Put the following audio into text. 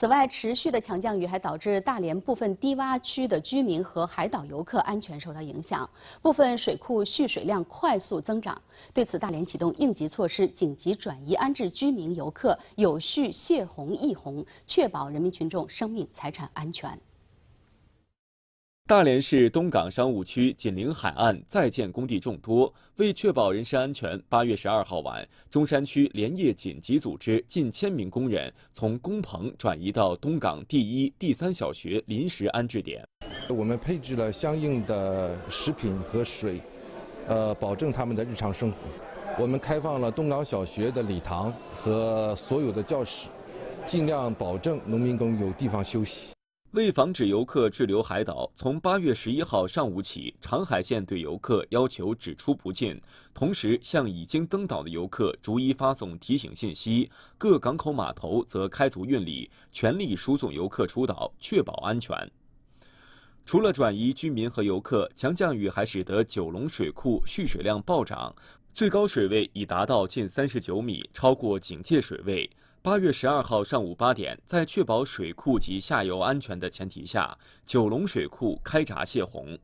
此外，持续的强降雨还导致大连部分低洼区的居民和海岛游客安全受到影响，部分水库蓄水量快速增长。对此，大连启动应急措施，紧急转移安置居民游客，有序泄洪抑洪，确保人民群众生命财产安全。大连市东港商务区紧邻海岸，在建工地众多，为确保人身安全，八月十二号晚，中山区连夜紧急组织近千名工人从工棚转移到东港第一、第三小学临时安置点。我们配置了相应的食品和水，呃，保证他们的日常生活。我们开放了东港小学的礼堂和所有的教室，尽量保证农民工有地方休息。为防止游客滞留海岛，从八月十一号上午起，长海县对游客要求只出不进，同时向已经登岛的游客逐一发送提醒信息。各港口码头则开足运力，全力输送游客出岛，确保安全。除了转移居民和游客，强降雨还使得九龙水库蓄水量暴涨，最高水位已达到近三十九米，超过警戒水位。八月十二号上午八点，在确保水库及下游安全的前提下，九龙水库开闸泄洪。